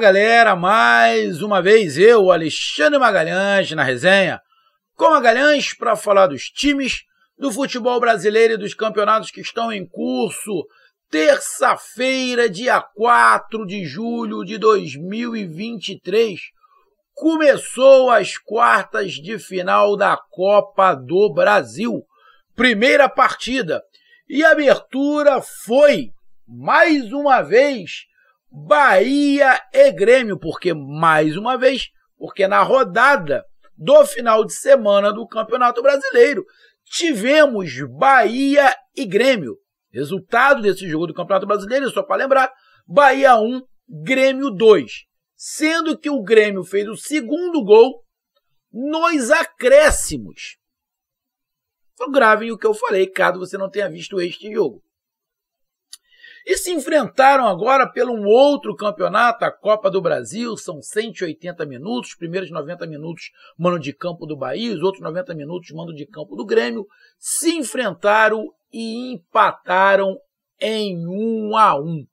galera, mais uma vez eu, Alexandre Magalhães, na resenha com Magalhães para falar dos times do futebol brasileiro e dos campeonatos que estão em curso. Terça-feira, dia 4 de julho de 2023, começou as quartas de final da Copa do Brasil. Primeira partida e a abertura foi mais uma vez Bahia e Grêmio, porque mais uma vez, porque na rodada do final de semana do Campeonato Brasileiro, tivemos Bahia e Grêmio. Resultado desse jogo do Campeonato Brasileiro, só para lembrar, Bahia 1, Grêmio 2. Sendo que o Grêmio fez o segundo gol nos acréscimos. Então gravem o que eu falei, caso você não tenha visto este jogo e se enfrentaram agora pelo um outro campeonato, a Copa do Brasil. São 180 minutos, primeiros 90 minutos mano de campo do Bahia, os outros 90 minutos mano de campo do Grêmio. Se enfrentaram e empataram em 1 um a 1. Um.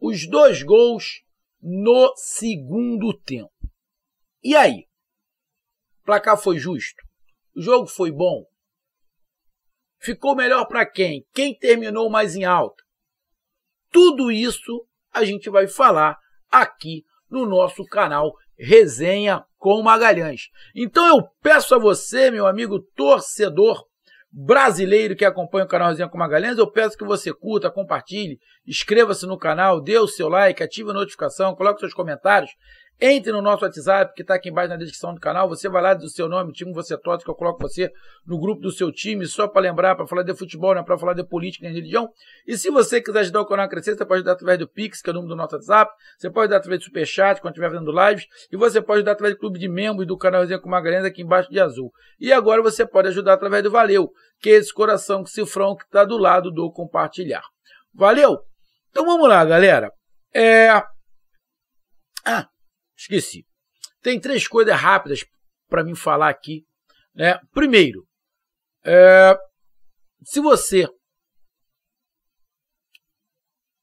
Os dois gols no segundo tempo. E aí? O placar foi justo? O jogo foi bom? Ficou melhor para quem? Quem terminou mais em alta? Tudo isso a gente vai falar aqui no nosso canal Resenha com Magalhães. Então eu peço a você, meu amigo torcedor brasileiro que acompanha o canal Resenha com Magalhães, eu peço que você curta, compartilhe, inscreva-se no canal, dê o seu like, ative a notificação, coloque seus comentários. Entre no nosso WhatsApp, que está aqui embaixo na descrição do canal. Você vai lá do seu nome, time que você torce, que eu coloco você no grupo do seu time, só para lembrar, para falar de futebol, não é para falar de política nem de religião. E se você quiser ajudar o canal a crescer, você pode ajudar através do Pix, que é o número do nosso WhatsApp. Você pode ajudar através do Superchat, quando estiver fazendo lives. E você pode ajudar através do clube de membros do canal Resenha com Magalhães, aqui embaixo de azul. E agora você pode ajudar através do Valeu, que é esse coração que cifrão que está do lado do compartilhar. Valeu? Então vamos lá, galera. É. Ah, esqueci. Tem três coisas rápidas para mim falar aqui. Né? Primeiro, é, se você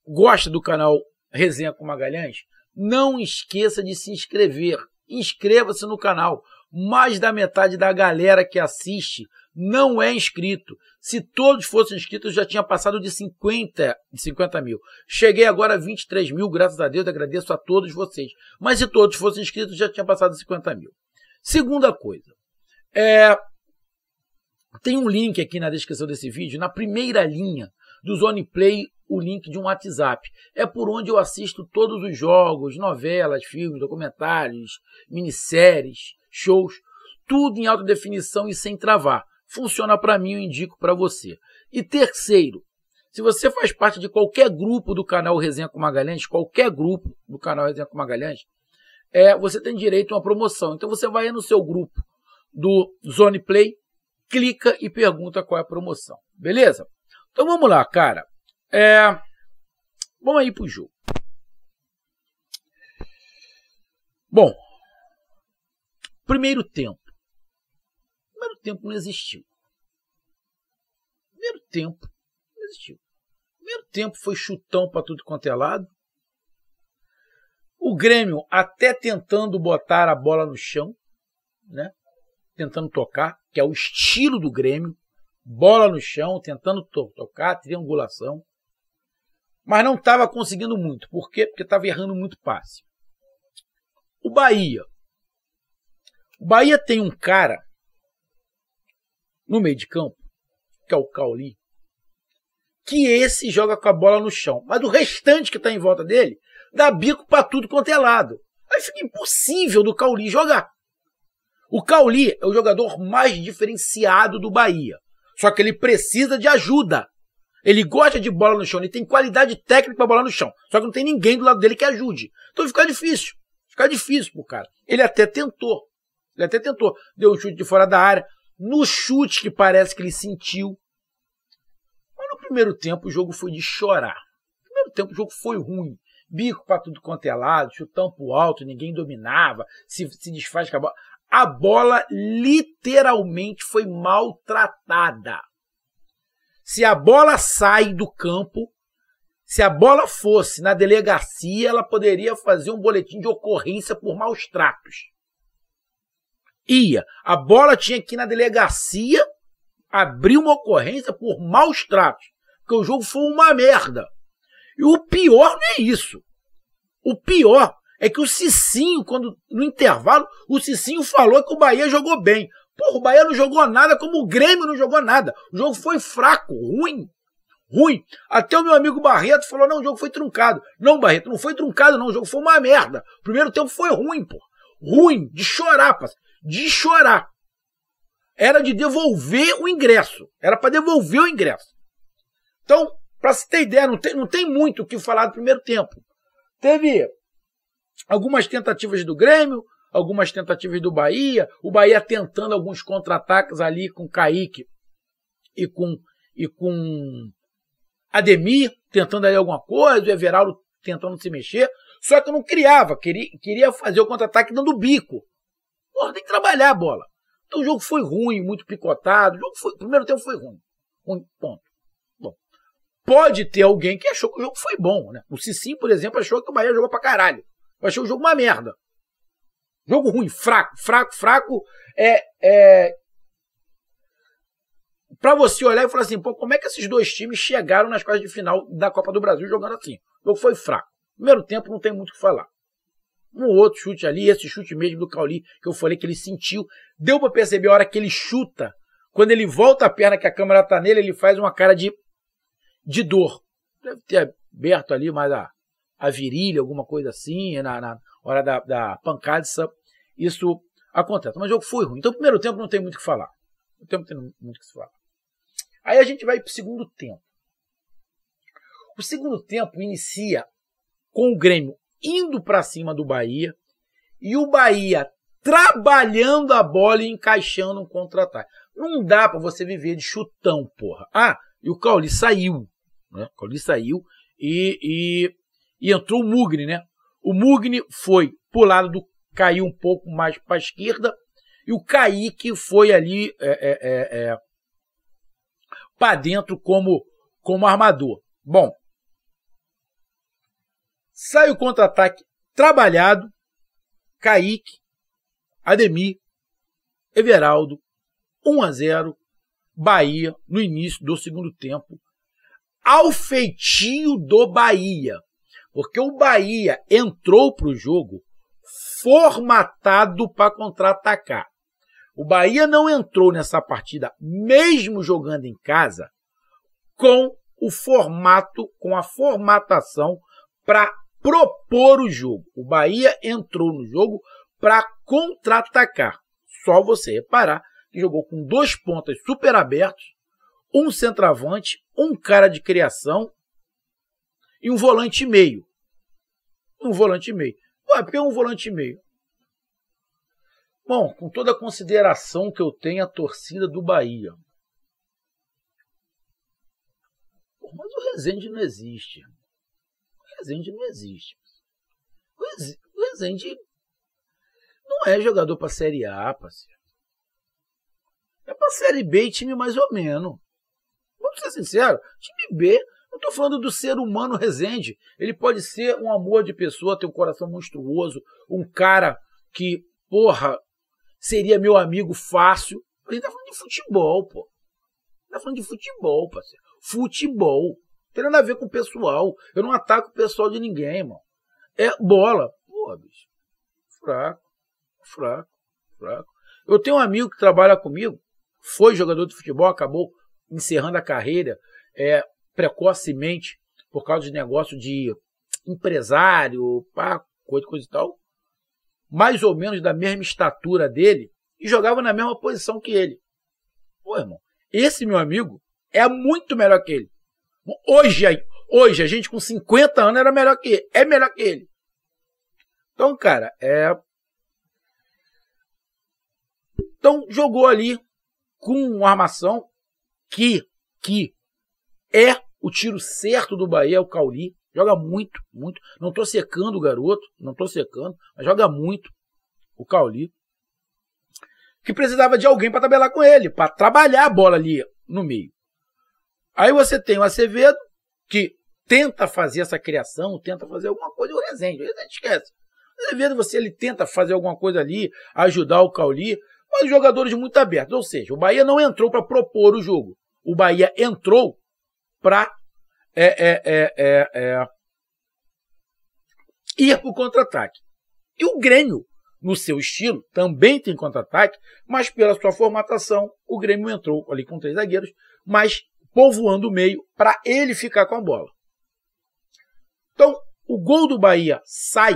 gosta do canal Resenha com Magalhães, não esqueça de se inscrever. Inscreva-se no canal mais da metade da galera que assiste não é inscrito. Se todos fossem inscritos, já tinha passado de 50, de 50 mil. Cheguei agora a 23 mil, graças a Deus, agradeço a todos vocês. Mas se todos fossem inscritos, já tinha passado de 50 mil. Segunda coisa, é, tem um link aqui na descrição desse vídeo, na primeira linha do Zone Play, o link de um WhatsApp. É por onde eu assisto todos os jogos, novelas, filmes, documentários, minisséries shows, tudo em alta definição e sem travar. Funciona para mim, eu indico para você. E terceiro, se você faz parte de qualquer grupo do canal Resenha com Magalhães, qualquer grupo do canal Resenha com Magalhães, é, você tem direito a uma promoção. Então você vai no seu grupo do Zone Play, clica e pergunta qual é a promoção. Beleza? Então vamos lá, cara. É... Vamos aí pro jogo. Bom, Primeiro tempo. Primeiro tempo não existiu. Primeiro tempo não existiu. Primeiro tempo foi chutão para tudo quanto é lado. O Grêmio até tentando botar a bola no chão, né? Tentando tocar, que é o estilo do Grêmio, bola no chão, tentando to tocar, triangulação. Mas não estava conseguindo muito. Por quê? Porque estava errando muito passe. O Bahia o Bahia tem um cara no meio de campo, que é o Cauli, que esse joga com a bola no chão. Mas o restante que está em volta dele dá bico para tudo quanto é lado. Aí é fica é impossível do Cauli jogar. O Cauli é o jogador mais diferenciado do Bahia. Só que ele precisa de ajuda. Ele gosta de bola no chão, ele tem qualidade técnica para bola no chão. Só que não tem ninguém do lado dele que ajude. Então fica difícil. Fica difícil pro cara. Ele até tentou. Ele até tentou, deu um chute de fora da área. No chute que parece que ele sentiu. Mas no primeiro tempo o jogo foi de chorar. No primeiro tempo o jogo foi ruim. Bico para tudo quanto é lado, chutão pro alto, ninguém dominava, se, se desfaz com a bola. A bola literalmente foi maltratada. Se a bola sai do campo, se a bola fosse na delegacia, ela poderia fazer um boletim de ocorrência por maus tratos ia. A bola tinha que ir na delegacia abrir uma ocorrência por maus tratos, porque o jogo foi uma merda. E o pior não é isso. O pior é que o Cicinho, quando no intervalo, o Cicinho falou que o Bahia jogou bem. Porra, o Bahia não jogou nada, como o Grêmio não jogou nada. O jogo foi fraco, ruim. Ruim. Até o meu amigo Barreto falou: não, o jogo foi truncado. Não, Barreto, não foi truncado, não. O jogo foi uma merda. O primeiro tempo foi ruim, pô. Ruim, de chorar, parceiro de chorar. Era de devolver o ingresso. Era para devolver o ingresso. Então, para se ter ideia, não tem, não tem muito o que falar do primeiro tempo. Teve algumas tentativas do Grêmio, algumas tentativas do Bahia, o Bahia tentando alguns contra-ataques ali com Kaique e com e com Ademir tentando ali alguma coisa, o Everaldo tentando se mexer, só que não criava, queria, queria fazer o contra-ataque dando bico. Porra, tem que trabalhar a bola. Então o jogo foi ruim, muito picotado. O jogo foi, o primeiro tempo foi ruim. Ruim, ponto. Bom, pode ter alguém que achou que o jogo foi bom, né? O Cicim, por exemplo, achou que o Bahia jogou pra caralho. Eu achei o jogo uma merda. Jogo ruim, fraco, fraco, fraco. É, é... Pra você olhar e falar assim, pô, como é que esses dois times chegaram nas quartas de final da Copa do Brasil jogando assim? O jogo foi fraco. Primeiro tempo não tem muito o que falar um outro chute ali, esse chute mesmo do Cauli, que eu falei que ele sentiu. Deu para perceber a hora que ele chuta. Quando ele volta a perna, que a câmera tá nele, ele faz uma cara de, de dor. Deve ter aberto ali mais a, a virilha, alguma coisa assim, na, na hora da, da pancada. Isso acontece. Mas o jogo foi ruim. Então, primeiro tempo não tem muito o que falar. O tempo tem muito o que falar. Aí a gente vai para o segundo tempo. O segundo tempo inicia com o Grêmio indo para cima do Bahia e o Bahia trabalhando a bola e encaixando um contra-ataque. Não dá para você viver de chutão, porra. Ah, e o Cauli saiu. Né? O Cauli saiu e, e, e entrou o Mugni, né? O Mugni foi pro lado do. caiu um pouco mais para a esquerda e o Kaique foi ali é, é, é, é para dentro como, como armador. Bom, Sai o contra-ataque trabalhado. Kaique, Ademir, Everaldo, 1 a 0. Bahia no início do segundo tempo. Ao feitio do Bahia. Porque o Bahia entrou para o jogo formatado para contra-atacar. O Bahia não entrou nessa partida, mesmo jogando em casa, com o formato, com a formatação para propor o jogo. O Bahia entrou no jogo para contra-atacar. Só você reparar que jogou com dois pontas super abertos, um centroavante, um cara de criação e um volante e meio. Um volante e meio. Ué, por que um volante e meio? Bom, com toda a consideração que eu tenho à torcida do Bahia. mas o Rezende não existe. Rezende não existe. O Rezende não é jogador para Série A, parceiro. É para Série B e time mais ou menos. Vamos ser sinceros, time B, eu estou falando do ser humano Rezende. Ele pode ser um amor de pessoa, ter um coração monstruoso, um cara que, porra, seria meu amigo fácil. Ele tá falando de futebol, pô. Ele tá falando de futebol, parceiro. Futebol. Tem nada a ver com o pessoal. Eu não ataco o pessoal de ninguém, irmão. É bola. Pô, bicho. Fraco, fraco, fraco. Eu tenho um amigo que trabalha comigo, foi jogador de futebol, acabou encerrando a carreira é, precocemente por causa de negócio de empresário, pá, coisa, coisa e tal. Mais ou menos da mesma estatura dele e jogava na mesma posição que ele. Pô, irmão, esse meu amigo é muito melhor que ele. Hoje, hoje a gente com 50 anos era melhor que ele, é melhor que ele. Então, cara, é Então jogou ali com uma armação que que é o tiro certo do Bahia, o Cauli. Joga muito, muito. Não tô secando o garoto, não tô secando, mas joga muito o Cauli. Que precisava de alguém para tabelar com ele, para trabalhar a bola ali no meio. Aí você tem o Acevedo, que tenta fazer essa criação, tenta fazer alguma coisa, e o Rezende, o Rezende esquece. O Acevedo, você, ele tenta fazer alguma coisa ali, ajudar o Cauli, mas jogadores muito abertos. Ou seja, o Bahia não entrou para propor o jogo. O Bahia entrou para é é, é, é, é, ir para o contra-ataque. E o Grêmio, no seu estilo, também tem contra-ataque, mas pela sua formatação, o Grêmio entrou ali com três zagueiros, mas povoando o meio para ele ficar com a bola. Então, o gol do Bahia sai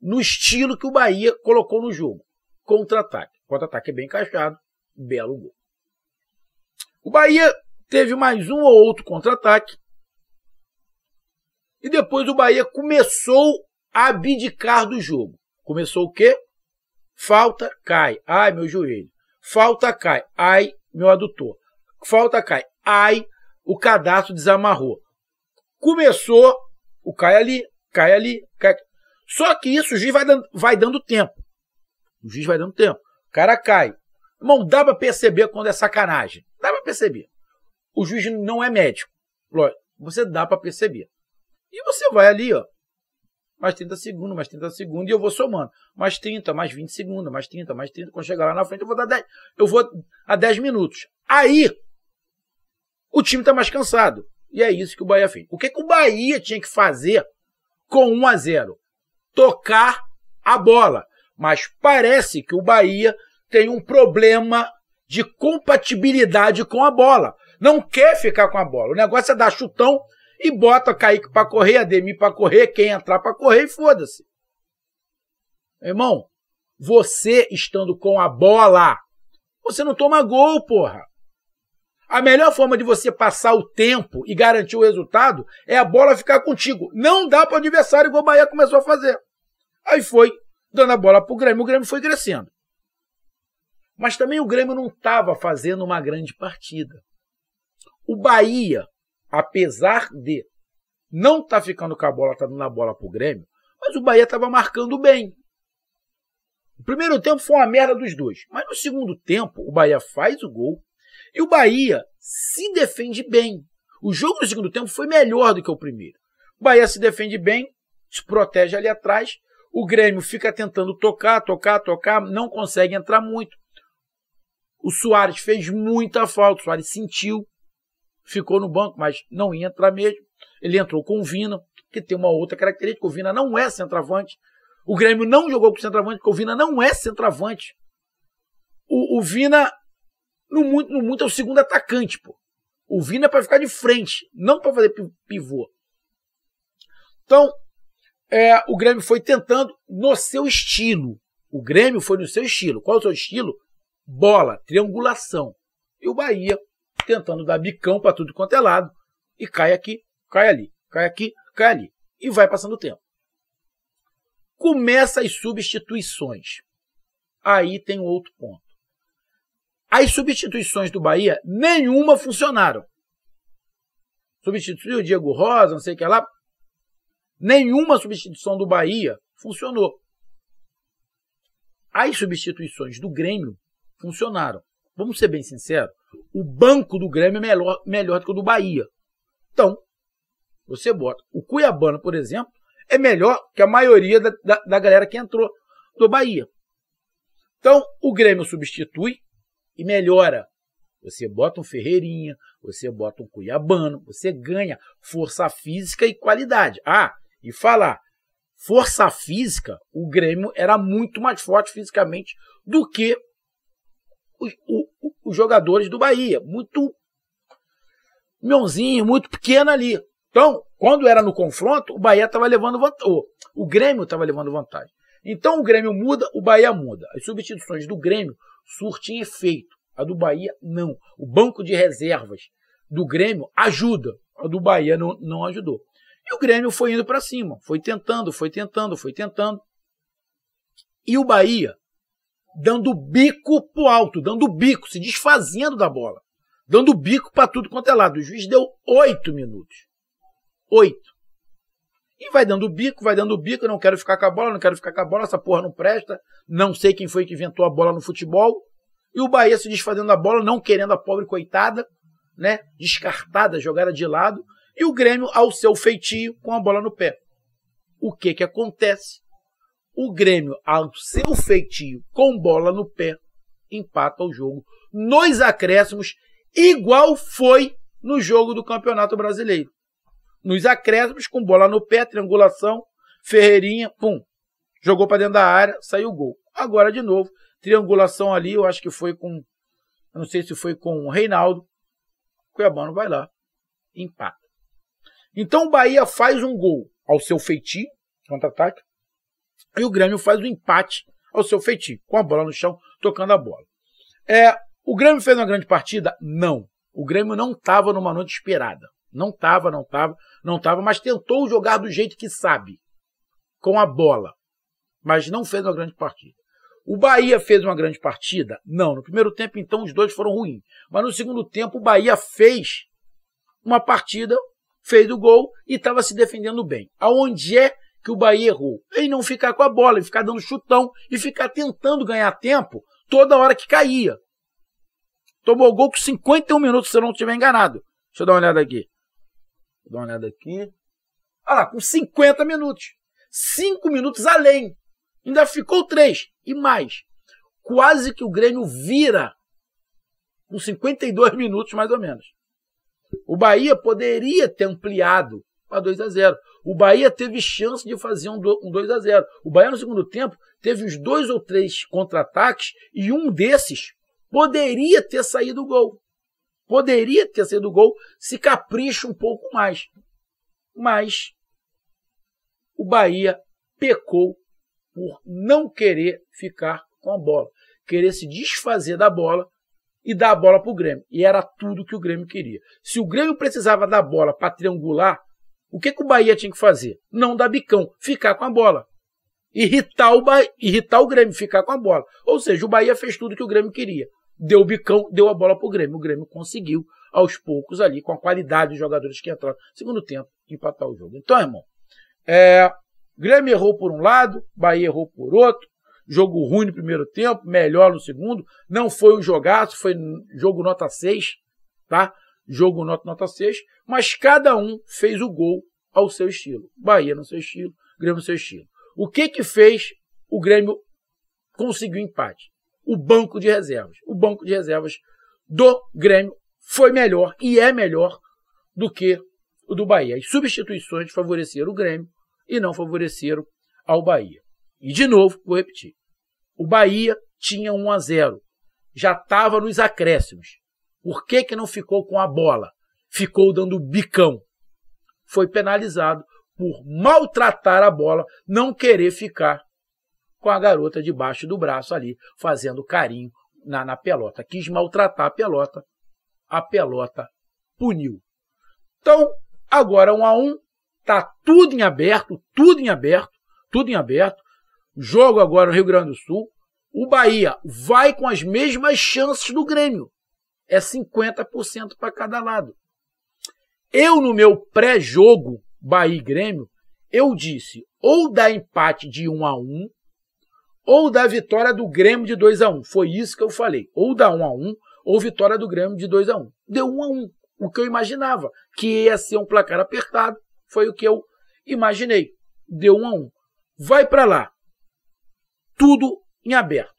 no estilo que o Bahia colocou no jogo, contra-ataque. Contra-ataque é bem encaixado, belo gol. O Bahia teve mais um ou outro contra-ataque. E depois o Bahia começou a abdicar do jogo. Começou o quê? Falta, cai. Ai, meu joelho. Falta, cai. Ai, meu adutor. Falta, cai ai, o cadastro desamarrou. Começou, o cai ali, cai ali, cai. Só que isso o juiz vai dando, vai dando tempo. O juiz vai dando tempo. O cara cai. Irmão, dá pra perceber quando é sacanagem. Dá pra perceber. O juiz não é médico. Você dá pra perceber. E você vai ali, ó. Mais 30 segundos, mais 30 segundos, e eu vou somando. Mais 30, mais 20 segundos, mais 30, mais 30. Quando chegar lá na frente, eu vou dar 10. Eu vou a 10 minutos. Aí, o time está mais cansado. E é isso que o Bahia fez. O que, que o Bahia tinha que fazer com 1 a 0? Tocar a bola. Mas parece que o Bahia tem um problema de compatibilidade com a bola. Não quer ficar com a bola. O negócio é dar chutão e bota Kaique para correr, Ademir para correr, quem entrar para correr e foda-se. Irmão, você estando com a bola, você não toma gol, porra. A melhor forma de você passar o tempo e garantir o resultado é a bola ficar contigo. Não dá para o adversário igual o Bahia começou a fazer. Aí foi dando a bola para o Grêmio. O Grêmio foi crescendo. Mas também o Grêmio não estava fazendo uma grande partida. O Bahia, apesar de não estar tá ficando com a bola, está dando a bola para o Grêmio, mas o Bahia estava marcando bem. O primeiro tempo foi uma merda dos dois. Mas no segundo tempo, o Bahia faz o gol, e o Bahia se defende bem. O jogo no segundo tempo foi melhor do que o primeiro. O Bahia se defende bem, se protege ali atrás. O Grêmio fica tentando tocar, tocar, tocar, não consegue entrar muito. O Soares fez muita falta, o Soares sentiu, ficou no banco, mas não ia entrar mesmo. Ele entrou com o Vina, que tem uma outra característica: o Vina não é centroavante. O Grêmio não jogou com centroavante, porque o Vina não é centroavante. O, o Vina no muito, no muito é o segundo atacante, pô. O Vina é para ficar de frente, não para fazer pivô. Então, é, o Grêmio foi tentando no seu estilo. O Grêmio foi no seu estilo. Qual é o seu estilo? Bola, triangulação. E o Bahia tentando dar bicão para tudo quanto é lado. E cai aqui, cai ali, cai aqui, cai ali. E vai passando o tempo. Começa as substituições. Aí tem outro ponto. As substituições do Bahia, nenhuma funcionaram. Substituiu o Diego Rosa, não sei o que lá. Nenhuma substituição do Bahia funcionou. As substituições do Grêmio funcionaram. Vamos ser bem sinceros, o banco do Grêmio é melhor, melhor do que o do Bahia. Então, você bota o Cuiabano, por exemplo, é melhor que a maioria da, da, da galera que entrou do Bahia. Então, o Grêmio substitui, e melhora. Você bota um Ferreirinha, você bota um Cuiabano, você ganha força física e qualidade. Ah, e falar, força física, o Grêmio era muito mais forte fisicamente do que os, os, os jogadores do Bahia. Muito mionzinho, muito pequeno ali. Então, quando era no confronto, o Bahia estava levando vantagem. O Grêmio estava levando vantagem. Então o Grêmio muda, o Bahia muda. As substituições do Grêmio surte em efeito. A do Bahia, não. O banco de reservas do Grêmio ajuda. A do Bahia não, não ajudou. E o Grêmio foi indo para cima, foi tentando, foi tentando, foi tentando. E o Bahia dando bico pro alto, dando bico, se desfazendo da bola, dando bico para tudo quanto é lado. O juiz deu oito minutos. Oito. E vai dando bico, vai dando bico, não quero ficar com a bola, não quero ficar com a bola, essa porra não presta, não sei quem foi que inventou a bola no futebol. E o Bahia se desfazendo da bola, não querendo a pobre coitada, né? Descartada, jogada de lado. E o Grêmio ao seu feitio, com a bola no pé. O que que acontece? O Grêmio ao seu feitio, com bola no pé, empata o jogo nos acréscimos, igual foi no jogo do Campeonato Brasileiro nos acréscimos, com bola no pé, triangulação, Ferreirinha, pum, jogou para dentro da área, saiu o gol. Agora, de novo, triangulação ali, eu acho que foi com, eu não sei se foi com o Reinaldo, Cuiabano vai lá, empata. Então o Bahia faz um gol ao seu feitio, contra-ataque, e o Grêmio faz um empate ao seu feitio, com a bola no chão, tocando a bola. É, o Grêmio fez uma grande partida? Não. O Grêmio não estava numa noite esperada. Não estava, não estava, não estava, mas tentou jogar do jeito que sabe, com a bola. Mas não fez uma grande partida. O Bahia fez uma grande partida? Não. No primeiro tempo, então, os dois foram ruins. Mas no segundo tempo, o Bahia fez uma partida, fez o gol e estava se defendendo bem. Aonde é que o Bahia errou? Em não ficar com a bola, em ficar dando chutão e ficar tentando ganhar tempo toda hora que caía. Tomou gol com 51 minutos, se eu não estiver enganado. Deixa eu dar uma olhada aqui. Vou dar uma olhada aqui. Olha lá, com 50 minutos. 5 minutos além. Ainda ficou 3. E mais. Quase que o Grêmio vira com 52 minutos, mais ou menos. O Bahia poderia ter ampliado para 2 a 0 O Bahia teve chance de fazer um 2 a 0 O Bahia, no segundo tempo, teve os dois ou três contra-ataques e um desses poderia ter saído o gol. Poderia ter sido gol se capricha um pouco mais. Mas o Bahia pecou por não querer ficar com a bola, querer se desfazer da bola e dar a bola para o Grêmio. E era tudo que o Grêmio queria. Se o Grêmio precisava da bola para triangular, o que, que o Bahia tinha que fazer? Não dar bicão, ficar com a bola. Irritar o, ba... Irritar o Grêmio, ficar com a bola. Ou seja, o Bahia fez tudo que o Grêmio queria deu o bicão, deu a bola pro Grêmio. O Grêmio conseguiu, aos poucos ali, com a qualidade dos jogadores que entraram segundo tempo, empatar o jogo. Então, irmão, é, Grêmio errou por um lado, Bahia errou por outro, jogo ruim no primeiro tempo, melhor no segundo, não foi um jogaço, foi jogo nota 6, tá? Jogo nota, nota 6, mas cada um fez o gol ao seu estilo. Bahia no seu estilo, Grêmio no seu estilo. O que que fez o Grêmio conseguir o empate? o banco de reservas. O banco de reservas do Grêmio foi melhor e é melhor do que o do Bahia. As substituições favoreceram o Grêmio e não favoreceram ao Bahia. E de novo, vou repetir. O Bahia tinha 1 a 0. Já estava nos acréscimos. Por que, que não ficou com a bola? Ficou dando bicão. Foi penalizado por maltratar a bola, não querer ficar com a garota debaixo do braço ali, fazendo carinho na, na pelota. Quis maltratar a pelota, a pelota puniu. Então, agora um a um, tá tudo em aberto, tudo em aberto, tudo em aberto. Jogo agora no Rio Grande do Sul. O Bahia vai com as mesmas chances do Grêmio. É 50% para cada lado. Eu, no meu pré-jogo Bahia Grêmio, eu disse ou dá empate de 1 um a 1 um, ou da vitória do Grêmio de 2 a 1 Foi isso que eu falei. Ou da 1 a 1 ou vitória do Grêmio de 2 a 1 Deu 1 a 1 O que eu imaginava, que ia ser um placar apertado, foi o que eu imaginei. Deu 1 a 1 Vai para lá. Tudo em aberto.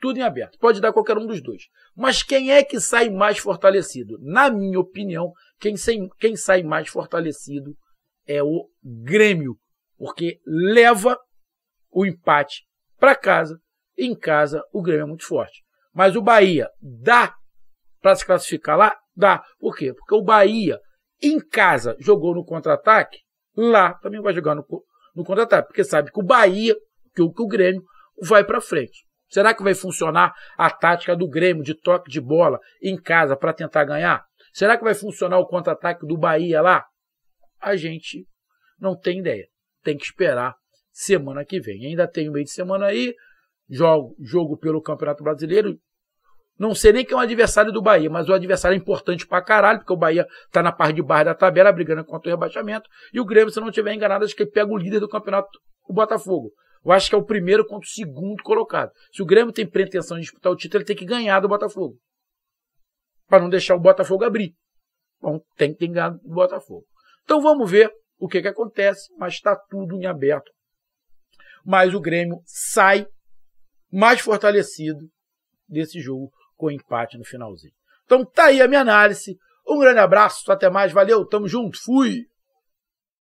Tudo em aberto. Pode dar qualquer um dos dois. Mas quem é que sai mais fortalecido? Na minha opinião, quem sai, quem sai mais fortalecido é o Grêmio, porque leva o empate para casa. Em casa, o Grêmio é muito forte. Mas o Bahia dá para se classificar lá? Dá. Por quê? Porque o Bahia, em casa, jogou no contra-ataque, lá também vai jogar no, no contra-ataque, porque sabe que o Bahia, que o, que o Grêmio, vai para frente. Será que vai funcionar a tática do Grêmio de toque de bola em casa para tentar ganhar? Será que vai funcionar o contra-ataque do Bahia lá? A gente não tem ideia. Tem que esperar semana que vem. Ainda tem um meio de semana aí, jogo, jogo pelo Campeonato Brasileiro. Não sei nem quem é o adversário do Bahia, mas o adversário é importante pra caralho, porque o Bahia tá na parte de baixo da tabela, brigando contra o rebaixamento. E o Grêmio, se não tiver enganado, acho que ele pega o líder do campeonato, o Botafogo. Eu acho que é o primeiro contra o segundo colocado. Se o Grêmio tem pretensão de disputar o título, ele tem que ganhar do Botafogo. para não deixar o Botafogo abrir. Bom, tem que ganhar do Botafogo. Então vamos ver o que, que acontece, mas está tudo em aberto mas o Grêmio sai mais fortalecido desse jogo com empate no finalzinho. Então tá aí a minha análise. Um grande abraço, até mais, valeu, tamo junto, fui!